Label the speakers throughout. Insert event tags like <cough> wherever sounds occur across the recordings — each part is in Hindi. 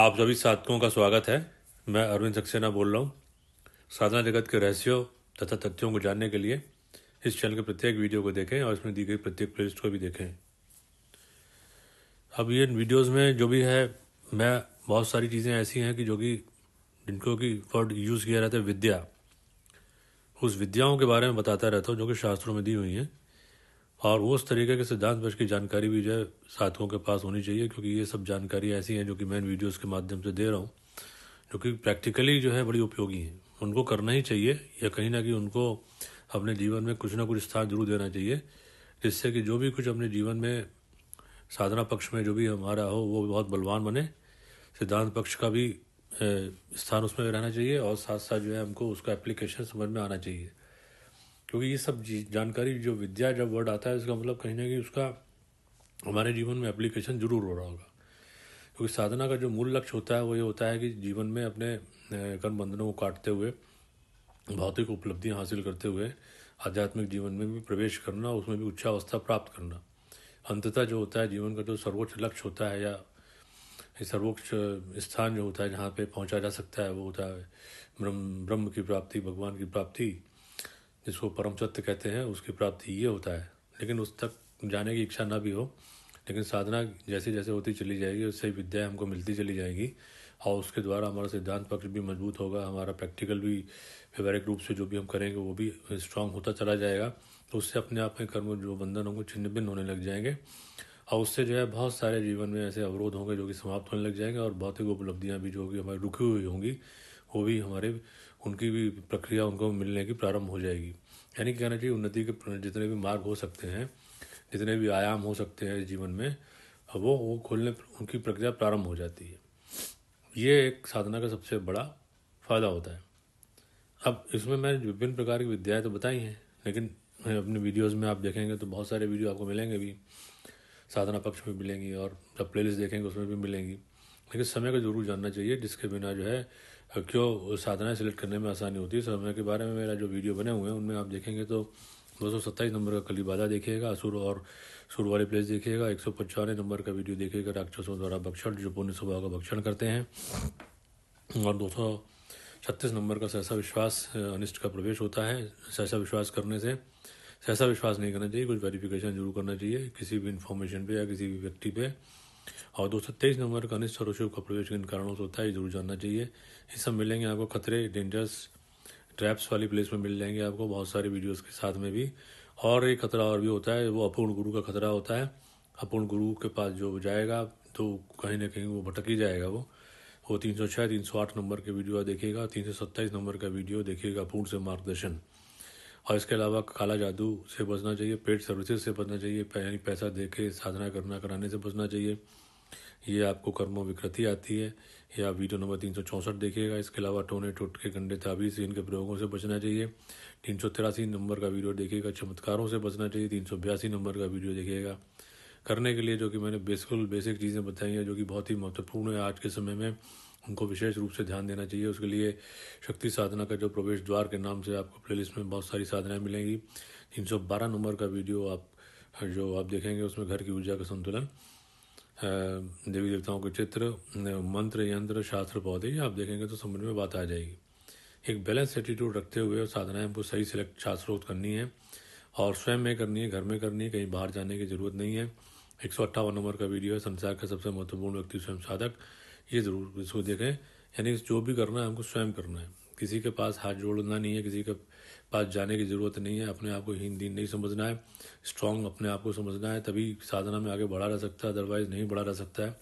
Speaker 1: आप सभी साधकों का स्वागत है मैं अरविंद सक्सेना बोल रहा हूँ साधना जगत के रहस्यों तथा तथ्यों को जानने के लिए इस चैनल के प्रत्येक वीडियो को देखें और इसमें दी गई प्रत्येक प्लेलिस्ट को भी देखें अब ये वीडियोस में जो भी है मैं बहुत सारी चीज़ें ऐसी हैं कि जो कि जिनको कि वर्ड यूज़ किया रहता है विद्या उस विद्याओं के बारे में बताता रहता हूँ जो कि शास्त्रों में दी हुई हैं और उस तरीके के सिद्धांत वर्ष की जानकारी भी जो है साधकों के पास होनी चाहिए क्योंकि ये सब जानकारी ऐसी हैं जो कि मैं इन वीडियोज़ के माध्यम से दे रहा हूँ जो कि प्रैक्टिकली जो है बड़ी उपयोगी हैं उनको करना ही चाहिए या कहीं ना कहीं उनको अपने जीवन में कुछ ना कुछ स्थान जरूर देना चाहिए जिससे कि जो भी कुछ अपने जीवन में साधना पक्ष में जो भी हमारा हो वो बहुत बलवान बने सिद्धांत पक्ष का भी स्थान उसमें रहना चाहिए और साथ साथ जो है हमको उसका एप्लीकेशन समझ में आना चाहिए क्योंकि ये सब जानकारी जो विद्या जब वर्ड आता है इसका मतलब कहीं ना कहीं उसका हमारे जीवन में एप्लीकेशन जरूर हो रहा होगा क्योंकि साधना का जो मूल लक्ष्य होता है वो ये होता है कि जीवन में अपने कर्म बंधनों को काटते हुए भौतिक उपलब्धियाँ हासिल करते हुए आध्यात्मिक जीवन में भी प्रवेश करना उसमें भी उच्चावस्था प्राप्त करना अंततः जो होता है जीवन का जो सर्वोच्च लक्ष्य होता है या सर्वोच्च स्थान जो होता है जहाँ पे पहुँचा जा सकता है वो होता है ब्रह्म ब्रह्म की प्राप्ति भगवान की प्राप्ति जिसको परम सत्य कहते हैं उसकी प्राप्ति ये होता है लेकिन उस तक जाने की इच्छा ना भी हो लेकिन साधना जैसे जैसे होती चली जाएगी उससे विद्या हमको मिलती चली जाएगी और उसके द्वारा हमारा सिद्धांत पक्ष भी मजबूत होगा हमारा प्रैक्टिकल भी व्यवहारिक रूप से जो भी हम करेंगे वो भी स्ट्रांग होता चला जाएगा तो उससे अपने आप में कर्म जो बंधन होंगे छिन्न भिन्न होने लग जाएंगे और उससे जो है बहुत सारे जीवन में ऐसे अवरोध होंगे जो कि समाप्त होने लग जाएंगे और भौतिक उपलब्धियाँ भी जो होगी हमारी रुकी हुई होंगी वो भी हमारे उनकी भी प्रक्रिया उनको मिलने की प्रारंभ हो जाएगी यानी कहना चाहिए उन्नति के जितने भी मार्ग हो सकते हैं जितने भी आयाम हो सकते हैं जीवन में वो वो खोलने उनकी प्रक्रिया प्रारंभ हो जाती है ये एक साधना का सबसे बड़ा फ़ायदा होता है अब इसमें मैं विभिन्न प्रकार की विद्याएँ तो बताई हैं लेकिन अपने वीडियोज़ में आप देखेंगे तो बहुत सारे वीडियो आपको मिलेंगे भी साधना पक्ष में मिलेंगी और जब प्लेलिस्ट देखेंगे उसमें भी मिलेंगी लेकिन समय को जरूर जानना चाहिए जिसके बिना जो है क्यों साधनाएं सेलेक्ट करने में आसानी होती है समय के बारे में मेरा जो वीडियो बने हुए हैं उनमें आप देखेंगे तो दो सौ सत्ताईस नंबर का कलीबाधा देखिएगा असुर और सुर वाले प्लेस देखिएगा एक सौ पचानवे नंबर का वीडियो देखिएगा राक्षसों द्वारा भक्षण जो पुण्य स्वभाव का भक्षण करते हैं और दो सौ छत्तीस नंबर का सहसा विश्वास अनिष्ट का प्रवेश होता है सहसा विश्वास करने से सहसा विश्वास नहीं करना चाहिए कुछ वेरिफिकेशन जरूर करना चाहिए किसी भी इन्फॉर्मेशन पे या किसी भी व्यक्ति पे और दो तेईस नवंबर का अनिश्चर और शुभ का प्रवेश किन कारणों से होता है जरूर जानना चाहिए ये सब मिलेंगे आपको खतरे डेंजरस ट्रैप्स वाली प्लेस में मिल जाएंगे आपको बहुत सारे वीडियोस के साथ में भी और एक खतरा और भी होता है वो अपूर्ण गुरु का खतरा होता है अपूर्ण गुरु के पास जो जाएगा तो कहीं ना कहीं वो भटक ही जाएगा वो वो तीन सौ छः तीन सौ आठ नंबर के वीडियो देखिएगा तीन सौ सत्ताईस नंबर का वीडियो देखिएगा पूर्ण से मार्गदर्शन और इसके अलावा काला जादू से बचना चाहिए पेड सर्विसेज से बचना चाहिए यानी पैसा दे के साधना करना कराने से बचना चाहिए ये आपको कर्मों विकृति आती है या वीडियो नंबर तीन सौ चौंसठ देखिएगा इसके अलावा टोने टोटके गंडे ताबीज इनके प्रयोगों से बचना चाहिए तीन सौ तिरासी नंबर का वीडियो देखिएगा चमत्कारों से बचना चाहिए तीन सौ बयासी नंबर का वीडियो देखिएगा करने के लिए जो कि मैंने बेसिकल बेसिक चीज़ें बताई हैं जो कि बहुत ही महत्वपूर्ण है आज के समय में उनको विशेष रूप से ध्यान देना चाहिए उसके लिए शक्ति साधना का जो प्रवेश द्वार के नाम से आपको प्लेलिस्ट में बहुत सारी साधनाएं मिलेंगी 312 नंबर का वीडियो आप जो आप देखेंगे उसमें घर की ऊर्जा का संतुलन देवी देवताओं के चित्र मंत्र यंत्र शास्त्र पौधे ये आप देखेंगे तो समझ में बात आ जाएगी एक बैलेंस एटीट्यूड रखते हुए साधनाएं हमको सही सिलेक्ट शास्त्रोक्त करनी है और स्वयं में करनी है घर में करनी है कहीं बाहर जाने की ज़रूरत नहीं है एक नंबर का वीडियो है संसार का सबसे महत्वपूर्ण व्यक्ति स्वयं साधक ये ज़रूर इसको देखें यानी जो भी करना है हमको स्वयं करना है किसी के पास हाथ जोड़ना नहीं है किसी के पास जाने की ज़रूरत नहीं है अपने आप को हीन दीन नहीं समझना है स्ट्रॉन्ग अपने आप को समझना है तभी साधना में आगे बढ़ा रह सकता है अदरवाइज़ नहीं बढ़ा रह सकता है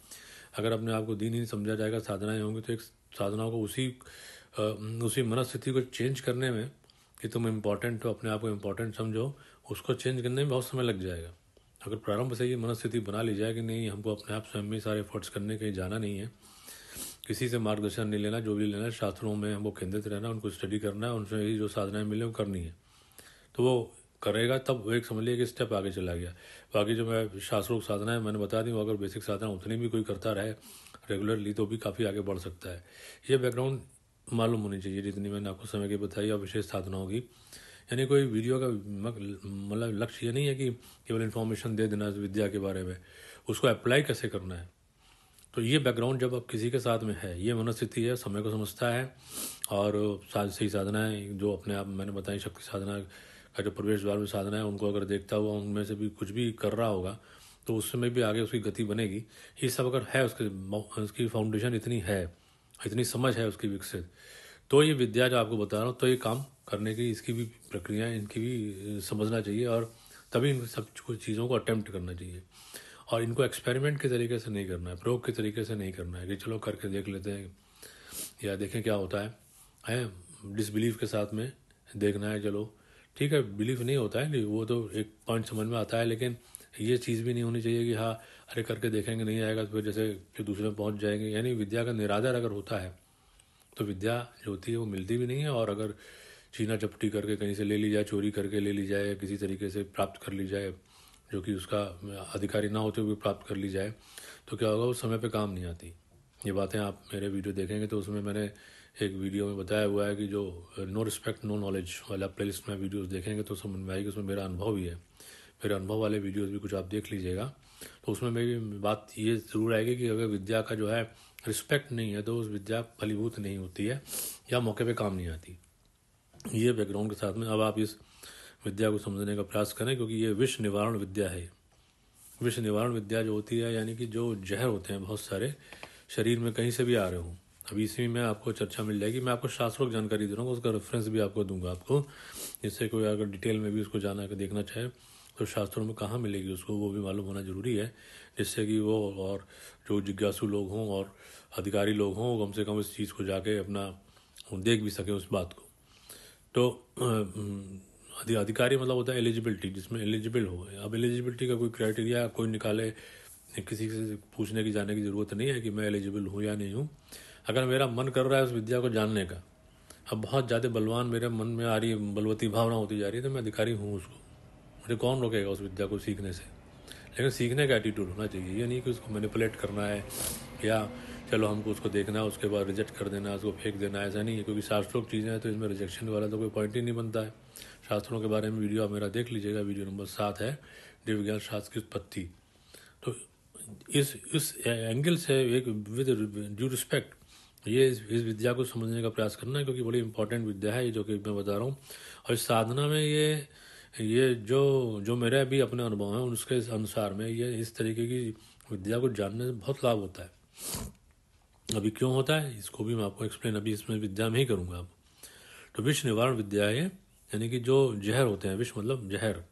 Speaker 1: अगर अपने आप को दीन ही समझा जाएगा साधनाएँ होंगी तो एक साधना को उसी उसी मनस्थिति को चेंज करने में कि तुम इम्पोर्टेंट हो अपने आप को इम्पोर्टेंट समझो उसको चेंज करने में बहुत समय लग जाएगा अगर प्रारंभ से ये मनस्थिति बना ली जाए कि नहीं हमको अपने आप स्वयं में सारे एफर्ट्स करने कहीं जाना नहीं है किसी से मार्गदर्शन नहीं लेना जो भी लेना है शास्त्रों में हमको केंद्रित रहना उनको स्टडी करना है उनसे ही जो साधनाएं मिले वो करनी है तो वो करेगा तब वो एक समझ लिया कि स्टेप आगे चला गया बाकी जो मैं शास्त्रोक्त साधना है मैंने बता दी अगर बेसिक साधना उतनी भी कोई करता रहे रेगुलरली तो भी काफ़ी आगे बढ़ सकता है ये बैकग्राउंड मालूम होनी चाहिए जितनी मैंने आपको समय की बताई और विशेष साधनाओं की यानी कोई वीडियो का मतलब लक्ष्य ये नहीं है कि केवल इन्फॉर्मेशन दे देना विद्या के बारे में उसको अप्लाई कैसे करना है तो ये बैकग्राउंड जब आप किसी के साथ में है ये मनस्थिति है समय को समझता है और सही साधनाएँ जो अपने आप मैंने बताई शक्ति साधना का जो प्रवेश द्वार में साधना है उनको अगर देखता हुआ उनमें से भी कुछ भी कर रहा होगा तो उसमें भी आगे उसकी गति बनेगी ये सब अगर है उसके उसकी फाउंडेशन इतनी है इतनी समझ है उसकी विकसित तो ये विद्या जो आपको बता रहा हूँ तो ये काम करने की इसकी भी प्रक्रिया इनकी भी समझना चाहिए और तभी इन सब चीज़ों को अटैम्प्ट करना चाहिए और इनको एक्सपेरिमेंट के तरीके से नहीं करना है प्रयोग के तरीके से नहीं करना है कि चलो करके देख लेते हैं या देखें क्या होता है है डिसबिलीव के साथ में देखना है चलो ठीक है बिलीव नहीं होता है कि वो तो एक पॉइंट समझ में आता है लेकिन ये चीज़ भी नहीं होनी चाहिए कि हाँ अरे करके देखेंगे नहीं आएगा तो फिर जैसे फिर दूसरे में पहुँच जाएंगे यानी विद्या का निराधार अगर होता है तो विद्या जो होती है वो मिलती भी नहीं है और अगर छीना चपटी करके कहीं से ले ली जाए चोरी करके ले ली जाए किसी तरीके से प्राप्त कर ली जाए जो कि उसका अधिकारी ना होते हुए प्राप्त कर ली जाए तो क्या होगा वो समय पर काम नहीं आती ये बातें आप मेरे वीडियो देखेंगे तो उसमें मैंने एक वीडियो में बताया हुआ है कि जो नो रिस्पेक्ट नो नॉलेज वाला लिस्ट में वीडियोस देखेंगे तो समझ में आएगी उसमें मेरा अनुभव भी है मेरे अनुभव वाले वीडियोस भी कुछ आप देख लीजिएगा तो उसमें मेरी बात ये ज़रूर आएगी कि अगर विद्या का जो है रिस्पेक्ट नहीं है तो उस विद्या फलीभूत नहीं होती है या मौके पर काम नहीं आती ये बैकग्राउंड के साथ में अब आप इस विद्या को समझने का प्रयास करें क्योंकि ये विष निवारण विद्या है विष निवारण विद्या जो होती है यानी कि जो जहर होते हैं बहुत सारे शरीर में कहीं से भी आ रहे हों अभी इसी में आपको चर्चा मिल जाएगी मैं आपको शास्त्रों की जानकारी दे रहा हूँ उसका रेफरेंस भी आपको दूंगा आपको जिससे कोई अगर डिटेल में भी उसको जाना कर देखना चाहे तो शास्त्रों में कहाँ मिलेगी उसको वो भी मालूम होना ज़रूरी है जिससे कि वो और जो जिज्ञासु लोग हों और अधिकारी लोग हों कम से कम इस चीज़ को जाके अपना देख भी सकें उस बात को तो अधिकारी मतलब होता है एलिजिबिलिटी जिसमें एलिजिबल हो अब एलिजिबिलिटी का कोई क्राइटेरिया कोई निकाले किसी से पूछने की जाने की ज़रूरत नहीं है कि मैं एलिजिबल हूँ या नहीं हूँ अगर मेरा मन कर रहा है उस विद्या को जानने का अब बहुत ज़्यादा बलवान मेरे मन में आ रही है बलवती भावना होती जा रही है तो मैं अधिकारी हूँ उसको मुझे कौन रोकेगा उस विद्या को सीखने से लेकिन सीखने का एटीट्यूड होना चाहिए ये नहीं कि उसको मैनिपुलेट करना है या चलो हमको उसको देखना उसके बाद रिजेक्ट कर देना उसको फेंक देना ऐसा नहीं है क्योंकि शास्त्रों की चीज़ें हैं तो इसमें रिजेक्शन वाला तो कोई पॉइंट ही नहीं बनता है शास्त्रों के बारे में वीडियो आप मेरा देख लीजिएगा वीडियो नंबर सात है दिव्यज्ञान शास्त्र की उत्पत्ति तो इस इस एंगल से एक विद ड्यू रिस्पेक्ट ये इस, इस विद्या को समझने का प्रयास करना है क्योंकि बड़ी इंपॉर्टेंट विद्या है ये जो कि मैं बता रहा हूँ और इस साधना में ये ये जो जो मेरे भी अपने अनुभव हैं उसके अनुसार में ये इस तरीके की विद्या को जानने से बहुत लाभ होता है अभी क्यों होता है इसको भी मैं आपको एक्सप्लेन अभी इसमें विद्या में ही करूँगा आप तो विष निवारण विद्या है यानी कि जो जहर होते हैं विष मतलब जहर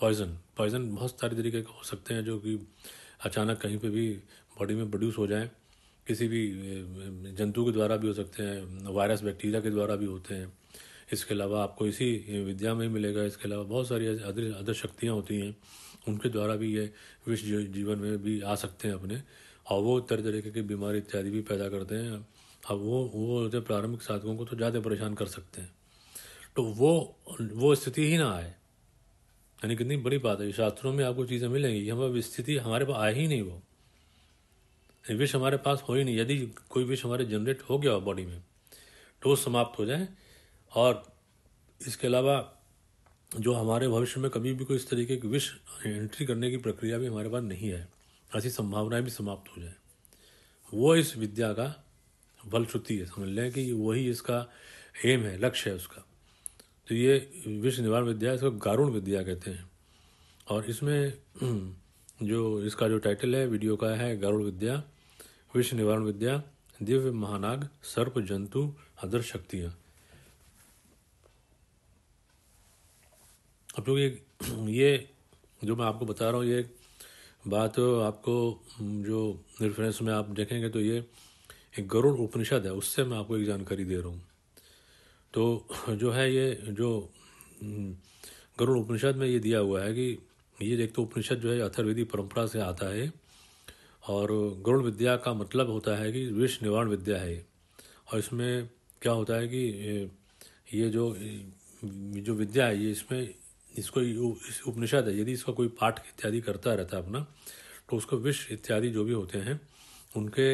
Speaker 1: पॉइजन पॉइजन बहुत सारे तरीके के हो सकते हैं जो कि अचानक कहीं पे भी बॉडी में प्रोड्यूस हो जाएं किसी भी जंतु के द्वारा भी हो सकते हैं वायरस बैक्टीरिया के द्वारा भी होते हैं इसके अलावा आपको इसी विद्या में मिलेगा इसके अलावा बहुत सारी अदर शक्तियाँ होती हैं उनके द्वारा भी ये विश्व जीवन में भी आ सकते हैं अपने और वो तरह तरीके की बीमारी इत्यादि भी पैदा करते हैं अब वो वो जो प्रारंभिक साधकों को तो ज़्यादा परेशान कर सकते हैं तो वो वो स्थिति ही ना आए यानी कितनी बड़ी बात है शास्त्रों में आपको चीज़ें मिलेंगी हमें स्थिति हमारे पास आए ही नहीं वो विष हमारे पास हो ही नहीं यदि कोई विष हमारे जनरेट हो गया हो बॉडी में तो वो समाप्त हो जाए और इसके अलावा जो हमारे भविष्य में कभी भी कोई इस तरीके की विष एंट्री करने की प्रक्रिया भी हमारे पास नहीं है ऐसी संभावनाएं भी समाप्त हो जाए वो इस विद्या का फलश्रुति है समझ लें कि वही इसका एम है लक्ष्य है उसका तो ये विश्व निवारण विद्या इसको गारुण विद्या कहते हैं और इसमें <clears throat> जो इसका जो टाइटल है वीडियो का है गारुण विद्या विश्व निवारण विद्या दिव्य महानाग सर्प जंतु अदर शक्तियाँ अब क्योंकि <clears throat> ये जो मैं आपको बता रहा हूँ ये बात आपको जो रेफरेंस में आप देखेंगे तो ये एक गरुड़ उपनिषद है उससे मैं आपको एक जानकारी दे रहा हूँ तो जो है ये जो गरुड़ उपनिषद में ये दिया हुआ है कि ये एक तो उपनिषद जो है अथर्वेदी परंपरा से आता है और गरुण विद्या का मतलब होता है कि विष निवारण विद्या है और इसमें क्या होता है कि ये जो जो विद्या है ये इसमें इसको इस उपनिषद है यदि इसका कोई पाठ इत्यादि करता रहता है अपना तो उसको विष इत्यादि जो भी होते हैं उनके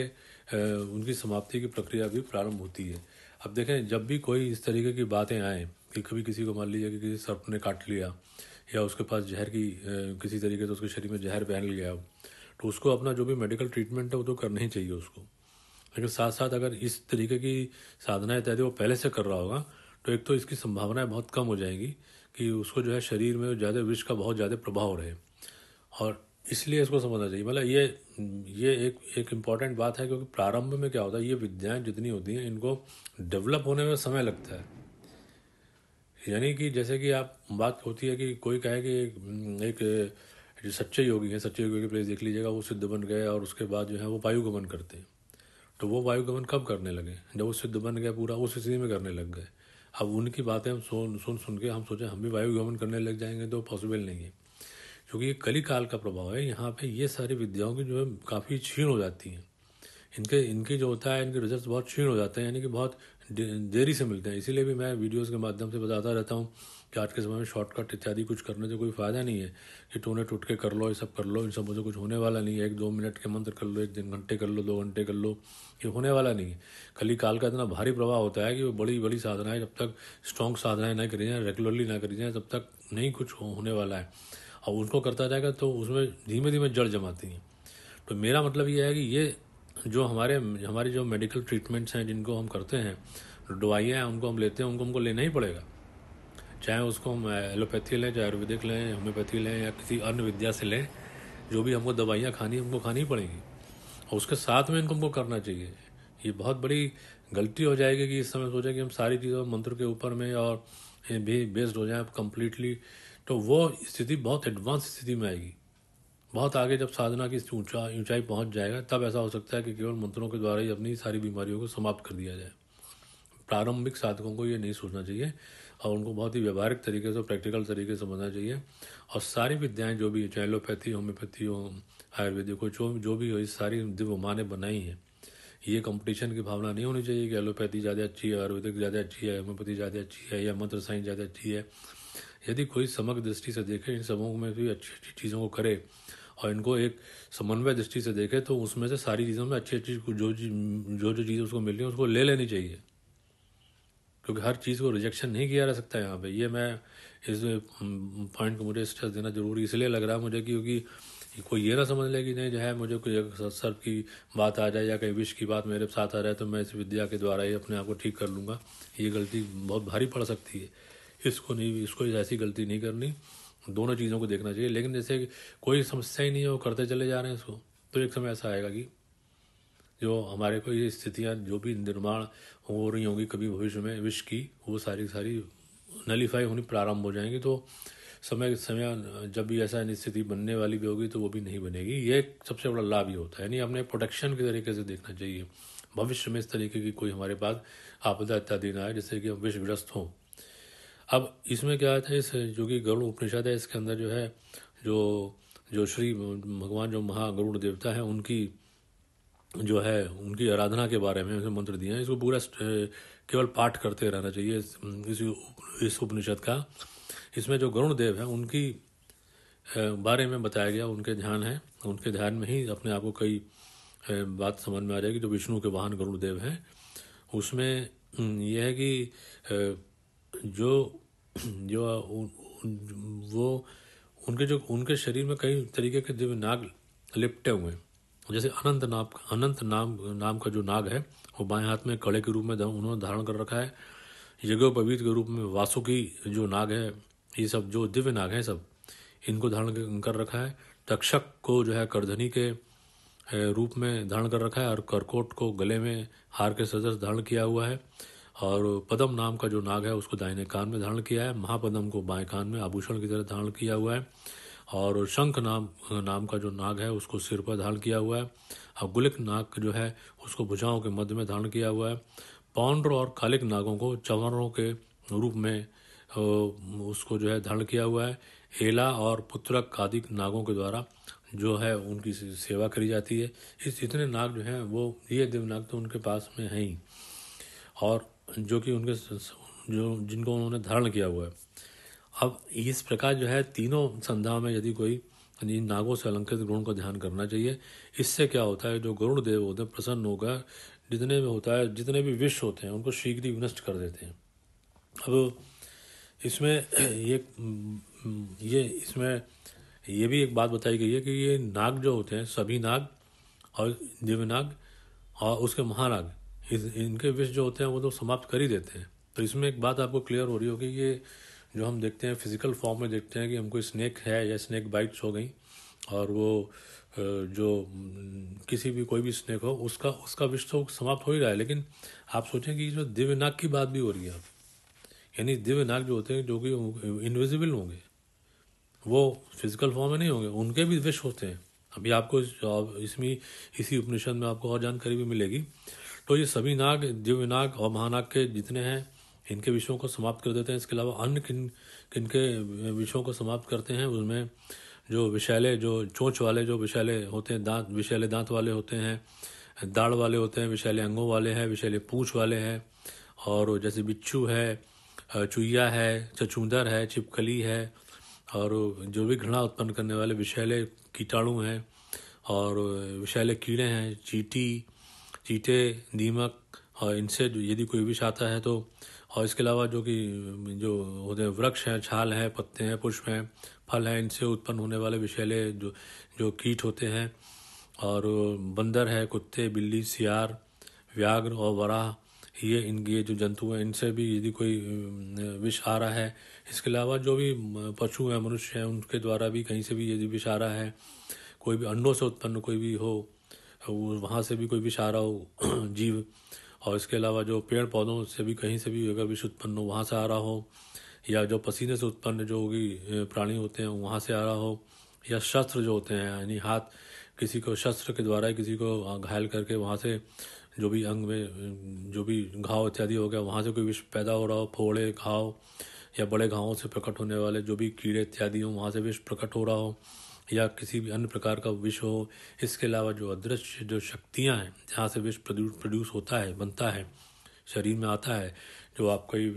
Speaker 1: उनकी समाप्ति की प्रक्रिया भी प्रारंभ होती है अब देखें जब भी कोई इस तरीके की बातें आएँ कि कभी किसी को मान लीजिए कि किसी सर्प ने काट लिया या उसके पास जहर की किसी तरीके से उसके शरीर में जहर पहन गया तो उसको अपना जो भी मेडिकल ट्रीटमेंट है वो तो करना ही चाहिए उसको लेकिन साथ साथ अगर इस तरीके की साधना इत्यादि वो पहले से कर रहा होगा तो एक तो इसकी संभावनाएं बहुत कम हो जाएंगी कि उसको जो है शरीर में ज़्यादा विष का बहुत ज़्यादा प्रभाव रहे और इसलिए इसको समझना चाहिए मतलब ये ये एक एक इम्पॉर्टेंट बात है क्योंकि प्रारंभ में क्या होता है ये विद्याएं जितनी होती हैं इनको डेवलप होने में समय लगता है यानी कि जैसे कि आप बात होती है कि कोई कहे कि एक, हम्म, एक जो सच्चे योगी हैं सच्चे योगी के प्लेस देख लीजिएगा वो सिद्ध बन गए और उसके बाद जो है वो वायु गमन करते हैं तो वो वायु गमन कब करने लगे जब वो सिद्ध बन गया पूरा उस स्थिति में करने लग गए अब उनकी बातें हम सुन सुन सुन के हम सोचें हम भी वायु गमन करने लग जाएंगे तो पॉसिबल नहीं है क्योंकि ये कली काल का प्रभाव है यहाँ पे ये सारी विद्याओं की जो है काफ़ी क्षीण हो जाती हैं इनके इनके जो होता है इनके रिजल्ट बहुत क्षीण हो जाते हैं यानी कि बहुत देरी से मिलते हैं इसीलिए भी मैं वीडियोज़ के माध्यम से बताता रहता हूँ कि आज के समय में शॉर्टकट इत्यादि कुछ करने से कोई फ़ायदा नहीं है कि टोने के कर लो ये सब कर लो इन सब मुझे कुछ होने वाला नहीं है एक दो मिनट के मंत्र कर लो एक दिन घंटे कर लो दो घंटे कर लो ये होने वाला नहीं है कली काल का इतना भारी प्रभाव होता है कि वो बड़ी बड़ी साधनाएं जब तक स्ट्रॉन्ग साधनाएं ना करी जाए रेगुलरली ना करी जाए तब तक नहीं कुछ होने वाला है और उनको करता जाएगा तो उसमें धीमे धीमे जड़ जमाती हैं तो मेरा मतलब ये है कि ये जो हमारे हमारे जो मेडिकल ट्रीटमेंट्स हैं जिनको हम करते हैं दवाइयाँ हैं उनको हम लेते हैं उनको हमको लेना ही पड़ेगा चाहे उसको हम एलोपैथी लें चाहे आयुर्वेदिक लें होम्योपैथी लें या किसी अन्य विद्या से लें जो भी हमको दवाइयाँ खानी हमको खानी पड़ेंगी और उसके साथ में इनको हमको करना चाहिए ये बहुत बड़ी गलती हो जाएगी कि इस समय सोचे कि हम सारी चीज़ों मंत्र के ऊपर में और भी बेस्ड हो जाए कम्प्लीटली तो वो स्थिति बहुत एडवांस स्थिति में आएगी बहुत आगे जब साधना की ऊंचाई पहुंच जाएगा तब ऐसा हो सकता है कि केवल मंत्रों के द्वारा ही अपनी सारी बीमारियों को समाप्त कर दिया जाए प्रारंभिक साधकों को ये नहीं सोचना चाहिए और उनको बहुत ही व्यवहारिक तरीके से प्रैक्टिकल तरीके से समझना चाहिए और सारी विद्याएं जो भी चाहे एलोपैथी होम्योपैथी हो आयुर्वेदिक हो जो जो भी हो ये सारी दिव्य माँ ने बनाई हैं ये कंपटीशन की भावना नहीं होनी चाहिए कि एलोपैथी ज़्यादा अच्छी है आयुर्वेदिक ज़्यादा अच्छी है होम्योपैथी ज़्यादा अच्छी है या मंत्र साइंस ज़्यादा अच्छी है यदि कोई समग्र दृष्टि से देखे इन सबों में भी अच्छी अच्छी चीज़ों को करे और इनको एक समन्वय दृष्टि से देखे तो उसमें से सारी चीज़ों में अच्छी अच्छी जो जो जो चीज़ें उसको मिल रही है उसको ले लेनी चाहिए क्योंकि हर चीज़ को रिजेक्शन नहीं किया जा सकता यहाँ पे ये मैं इस पॉइंट को मुझे स्ट्रेस देना ज़रूरी इसलिए लग रहा है मुझे क्योंकि कोई ये ना समझ ले कि नहीं जो है मुझे कोई सर की बात आ जाए या कहीं विश की बात मेरे साथ आ रहा है तो मैं इस विद्या के द्वारा ही अपने आप को ठीक कर लूँगा ये गलती बहुत भारी पड़ सकती है इसको नहीं इसको ऐसी गलती नहीं करनी दोनों चीज़ों को देखना चाहिए लेकिन जैसे कोई समस्या ही नहीं है वो करते चले जा रहे हैं इसको तो एक समय ऐसा आएगा कि जो हमारे को ये स्थितियाँ जो भी निर्माण हो रही होंगी कभी भविष्य में विश्व की वो सारी सारी नलीफाई होनी प्रारंभ हो जाएंगी तो समय समय जब भी ऐसा स्थिति बनने वाली भी होगी तो वो भी नहीं बनेगी ये सबसे बड़ा लाभ ही होता है यानी अपने प्रोटेक्शन के तरीके से देखना चाहिए भविष्य में इस तरीके की कोई हमारे पास आपदा इत्यादि ना आए जिससे कि हम विश्वग्रस्त हों अब इसमें क्या था है इस जो कि गरुड़ उपनिषद है इसके अंदर जो है जो जो श्री भगवान जो महागरुड़ देवता है उनकी जो है उनकी आराधना के बारे में मंत्र दिए हैं इसको पूरा केवल पाठ करते रहना चाहिए इस इस उपनिषद का इसमें जो गरुण देव है उनकी बारे में बताया गया उनके ध्यान है उनके ध्यान में ही अपने आप को कई बात समझ में आ जाएगी जो विष्णु के वाहन गरुण देव हैं उसमें यह है कि जो जो वो उनके जो उनके शरीर में कई तरीके के दिव्य नाग लिपटे हुए हैं जैसे अनंत नाम अनंत नाम नाम का जो नाग है वो बाएं हाथ में कड़े के रूप में उन्होंने धारण कर रखा है यज्ञोपवीत के रूप में वासुकी जो नाग है ये सब जो दिव्य नाग हैं सब इनको धारण कर रखा है तक्षक को जो है करधनी के रूप में धारण कर रखा है और करकोट को गले में हार के सदस्य धारण किया हुआ है और पदम नाम का जो नाग है उसको दाहिने कान में धारण किया है महापदम को बाएं कान में आभूषण की तरह धारण किया हुआ है और शंख नाम नाम का जो नाग है उसको सिर पर धारण किया हुआ है और गुलिक नाग जो है उसको भुजाओं के मध्य में धारण किया हुआ है पौंड्र और कालिक नागों को चवरों के रूप में उसको जो है धारण किया हुआ है एला और पुत्रक आदि नागों के द्वारा जो है उनकी सेवा करी जाती है इस इतने नाग जो हैं वो ये देवनाग तो उनके पास में हैं ही और जो कि उनके जो जिनको उन्होंने धारण किया हुआ है अब इस प्रकार जो है तीनों संध्या में यदि कोई इन नागों से अलंकृत गुण का ध्यान करना चाहिए इससे क्या होता है जो गुरुण देव होते हैं प्रसन्न होकर जितने में होता है जितने भी विष होते हैं उनको शीघ्र ही विनष्ट कर देते हैं अब इसमें <clears throat> ये ये इसमें ये भी एक बात बताई गई है कि ये नाग जो होते हैं सभी नाग और दिव्यनाग और उसके महानाग इनके विष जो होते हैं वो तो समाप्त कर ही देते हैं तो इसमें एक बात आपको क्लियर हो रही होगी ये जो हम देखते हैं फिज़िकल फॉर्म में देखते हैं कि हमको स्नैक है या स्नैक बाइट्स हो गई और वो जो किसी भी कोई भी स्नैक हो उसका उसका विष तो समाप्त हो ही रहा है लेकिन आप सोचें कि जो दिव्य नाक की बात भी हो रही है अब यानी दिव्य नाग जो होते हैं जो कि इनविजिबल होंगे वो फिजिकल फॉर्म में नहीं होंगे उनके भी विष होते हैं अभी आपको इसमें इसी उपनिषद में आपको और जानकारी भी मिलेगी तो ये सभी नाग दिव्य नाग और महानाग के जितने हैं इनके विषयों को समाप्त कर देते हैं इसके अलावा अन्य किन किन के विषयों को समाप्त करते हैं उसमें जो विषैले जो चोंच वाले जो विषैले होते हैं दांत विषैले दांत वाले होते हैं दाढ़ वाले होते हैं विषैले अंगों वाले हैं विषैले पूछ वाले हैं और जैसे बिच्छू है चुईया है चचूंदर है छिपकली है और जो भी घृणा उत्पन्न करने वाले विषैले कीटाणु हैं और विषैले कीड़े हैं चीटी चीटे दीमक और इनसे यदि कोई विष आता है तो और इसके अलावा जो कि जो होते हैं वृक्ष हैं छाल हैं पत्ते हैं पुष्प हैं फल हैं इनसे उत्पन्न होने वाले विषैले जो जो कीट होते हैं और बंदर है कुत्ते बिल्ली सियार व्याघ्र और वराह ये इनके जो जंतु हैं इनसे भी यदि कोई विष आ रहा है इसके अलावा जो भी पशु हैं मनुष्य हैं उनके द्वारा भी कहीं से भी यदि विष आ रहा है कोई भी अंडों से उत्पन्न कोई भी हो वो वहाँ से भी कोई विष आ रहा हो <clears throat> जीव और इसके अलावा जो पेड़ पौधों से भी कहीं से भी अगर विष उत्पन्न हो वहाँ से आ रहा हो या जो पसीने से उत्पन्न जो होगी प्राणी होते हैं वहाँ से आ रहा हो या शस्त्र जो होते हैं यानी हाथ किसी को शस्त्र के द्वारा किसी को घायल करके वहाँ से जो भी अंग में जो भी घाव इत्यादि हो गया वहाँ से कोई विष पैदा हो रहा हो फोड़े घाव या बड़े घावों से प्रकट होने वाले जो भी कीड़े इत्यादि हों वहाँ से विष प्रकट हो रहा हो या किसी भी अन्य प्रकार का विष हो इसके अलावा जो अदृश्य जो शक्तियाँ हैं जहाँ से विष प्रोड्यूस होता है बनता है शरीर में आता है जो आप कई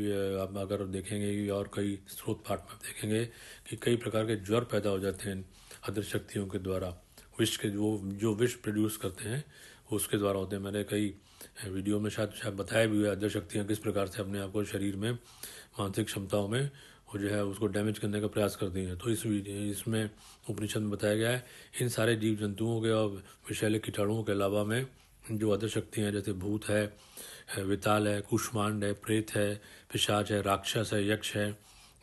Speaker 1: आप अगर देखेंगे और कई स्रोत पाठ में देखेंगे कि कई प्रकार के ज्वर पैदा हो जाते हैं अदृश्य शक्तियों के द्वारा विष के वो जो विष प्रोड्यूस करते हैं उसके द्वारा होते हैं मैंने कई वीडियो में शायद शायद बताया भी हुआ अदृश्य शक्तियाँ किस प्रकार से अपने आप को शरीर में मानसिक क्षमताओं में को जो है उसको डैमेज करने का प्रयास करती हैं तो इस इसमें उपनिषद में बताया गया है इन सारे जीव जंतुओं के और विषैले कीटाणुओं के अलावा में जो अदर शक्तियाँ जैसे भूत है विताल है कुष्मांड है प्रेत है पिशाच है राक्षस है यक्ष है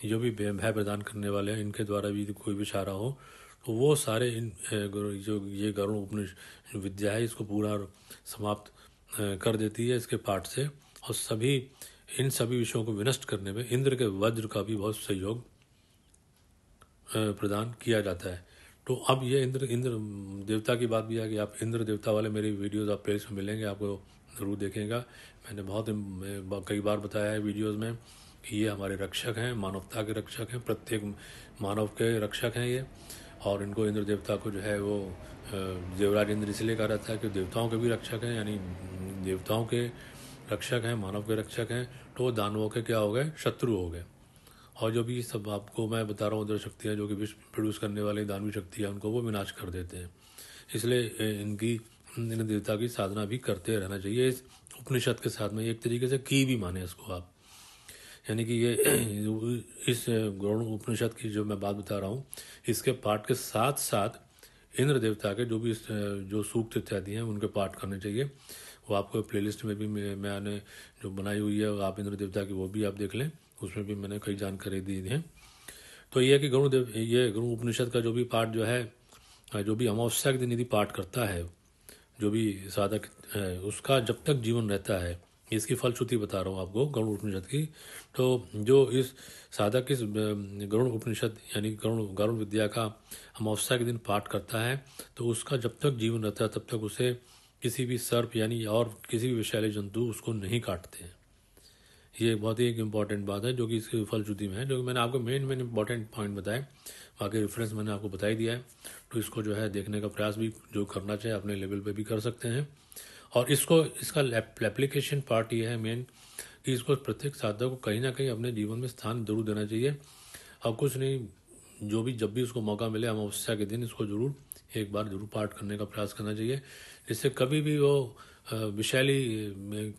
Speaker 1: जो भी भय प्रदान करने वाले हैं इनके द्वारा भी कोई भी इशारा हो तो वो सारे इन जो ये गरुण उपनिषद विद्या है इसको पूरा समाप्त कर देती है इसके पाठ से और सभी इन सभी विषयों को विनष्ट करने में इंद्र के वज्र का भी बहुत सहयोग प्रदान किया जाता है तो अब ये इंद्र इंद्र देवता की बात भी है कि आप इंद्र देवता वाले मेरी वीडियोस आप प्लेस में मिलेंगे आपको ज़रूर देखेगा मैंने बहुत कई बार बताया है वीडियोस में कि ये हमारे रक्षक हैं मानवता के रक्षक हैं प्रत्येक मानव के रक्षक हैं ये और इनको इंद्र देवता को जो है वो देवराज इंद्र इसलिए कहा जाता है कि देवताओं के भी रक्षक हैं यानी देवताओं के रक्षक हैं मानव के रक्षक हैं तो दानवों के क्या हो गए शत्रु हो गए और जो भी सब आपको मैं बता रहा हूँ उधर शक्तियाँ जो कि विश्व प्रोड्यूस करने वाली दानवी शक्ति है उनको वो विनाश कर देते हैं इसलिए इनकी इन देवता की साधना भी करते रहना चाहिए इस उपनिषद के साथ में एक तरीके से की भी माने इसको आप यानी कि ये <clears throat> इस गौण उपनिषद की जो मैं बात बता रहा हूँ इसके पाठ के साथ साथ इंद्र देवता के जो भी जो सूक्त इत्यादि हैं उनके पाठ करने चाहिए वो आपको प्लेलिस्ट में भी मैंने जो बनाई हुई है आप इंद्र देवता की वो भी आप देख लें उसमें भी मैंने कई जानकारी दी तो है तो यह कि गुरु देव ये गुरु उपनिषद का जो भी पाठ जो है जो भी अमावस्या के दिन यदि पाठ करता है जो भी साधक है उसका जब तक जीवन रहता है इसकी फलश्रुति बता रहा हूँ आपको गरुण उपनिषद की तो जो इस साधक इस गरुण उपनिषद यानी गरुण गरुण विद्या का अमावस्या के दिन पाठ करता है तो उसका जब तक जीवन रहता है तब तक उसे किसी भी सर्प यानी और किसी भी विषैले जंतु उसको नहीं काटते हैं ये बहुत ही एक इम्पॉर्टेंट बात है जो कि इसके फलश्रुति में है जो कि मैंने आपको मेन मेन इंपॉर्टेंट पॉइंट बताए बाकी रेफरेंस मैंने आपको बताई दिया है तो इसको जो है देखने का प्रयास भी जो करना चाहिए अपने लेवल पर भी कर सकते हैं और इसको इसका एप्लीकेशन पार्ट ये है मेन कि इसको प्रत्येक साधक को कहीं ना कहीं अपने जीवन में स्थान जरूर देना चाहिए और कुछ नहीं जो भी जब भी उसको मौका मिले अमावस्या के दिन इसको जरूर एक बार जरूर पाठ करने का प्रयास करना चाहिए जिससे कभी भी वो विषैली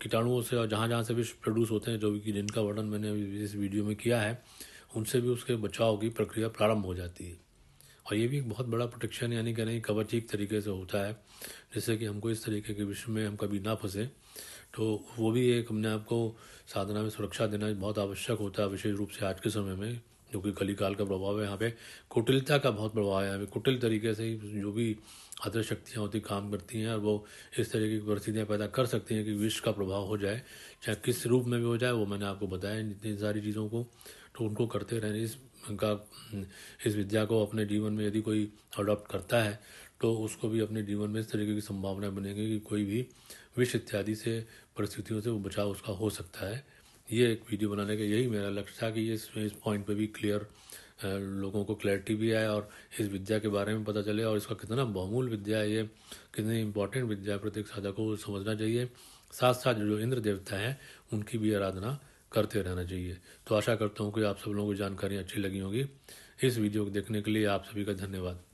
Speaker 1: कीटाणुओं से और जहाँ जहाँ से भी प्रोड्यूस होते हैं जो भी जिनका वर्णन मैंने इस वीडियो में किया है उनसे भी उसके बचाव की प्रक्रिया प्रारंभ हो जाती है और ये भी एक बहुत बड़ा प्रोटेक्शन यानी कह नहीं कवर ठीक तरीके से होता है जिससे कि हमको इस तरीके के विषय में हम कभी ना फंसें तो वो भी एक हमने आपको साधना में सुरक्षा देना बहुत आवश्यक होता है विशेष रूप से आज के समय में जो कि कली काल का प्रभाव है यहाँ पे कुटिलता का बहुत प्रभाव है यहाँ पे कुटिल तरीके से ही जो भी अदर शक्तियाँ होती काम करती हैं और वो इस तरह की परिस्थितियाँ पैदा कर सकती हैं कि विश्व का प्रभाव हो जाए चाहे किस रूप में भी हो जाए वो मैंने आपको बताया इतनी सारी चीज़ों को तो उनको करते रहने इस का इस विद्या को अपने जीवन में यदि कोई अडॉप्ट करता है तो उसको भी अपने जीवन में इस तरीके की संभावना बनेगी कि कोई भी विश्व इत्यादि से परिस्थितियों से वो बचाव उसका हो सकता है ये एक वीडियो बनाने का यही मेरा लक्ष्य था कि ये इस पॉइंट पे भी क्लियर लोगों को क्लैरिटी भी आए और इस विद्या के बारे में पता चले और इसका कितना बहुमूल विद्या है ये कितनी इंपॉर्टेंट विद्या प्रत्येक साधक को समझना चाहिए साथ साथ जो इंद्र देवता हैं उनकी भी आराधना करते रहना चाहिए तो आशा करता हूँ कि आप सब लोगों को जानकारी अच्छी लगी होगी इस वीडियो को देखने के लिए आप सभी का धन्यवाद